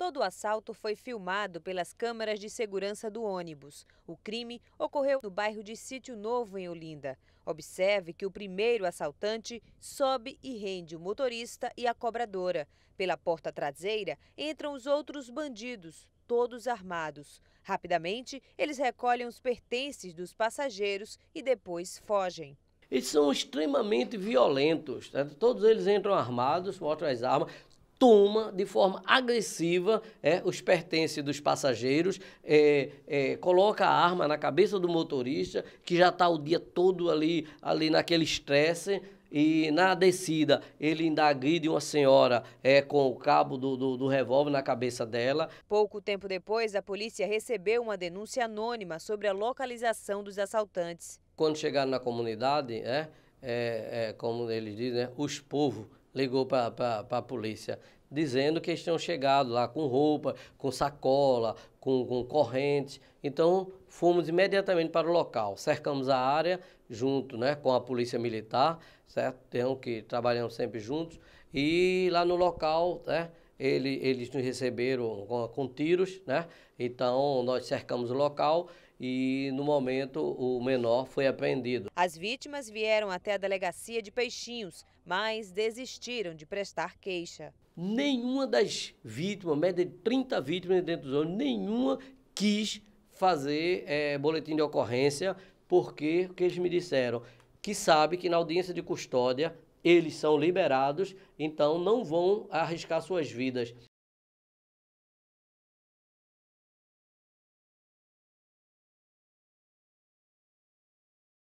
Todo o assalto foi filmado pelas câmeras de segurança do ônibus. O crime ocorreu no bairro de Sítio Novo, em Olinda. Observe que o primeiro assaltante sobe e rende o motorista e a cobradora. Pela porta traseira entram os outros bandidos, todos armados. Rapidamente, eles recolhem os pertences dos passageiros e depois fogem. Eles são extremamente violentos. Né? Todos eles entram armados, mostram as armas toma de forma agressiva é, os pertences dos passageiros, é, é, coloca a arma na cabeça do motorista, que já está o dia todo ali, ali naquele estresse. E na descida, ele ainda agride uma senhora é, com o cabo do, do, do revólver na cabeça dela. Pouco tempo depois, a polícia recebeu uma denúncia anônima sobre a localização dos assaltantes. Quando chegaram na comunidade, é, é, é como eles dizem, né, os povos ligou para a polícia dizendo que eles tinham chegado lá com roupa, com sacola, com, com corrente. Então, fomos imediatamente para o local, cercamos a área junto né, com a polícia militar, certo? Temos que trabalhamos sempre juntos. E lá no local, né, ele, eles nos receberam com, com tiros, né? Então, nós cercamos o local e no momento o menor foi apreendido. As vítimas vieram até a delegacia de Peixinhos, mas desistiram de prestar queixa. Nenhuma das vítimas, média de 30 vítimas dentro do ônibus, nenhuma quis fazer é, boletim de ocorrência, porque o que eles me disseram? Que sabe que na audiência de custódia eles são liberados, então não vão arriscar suas vidas.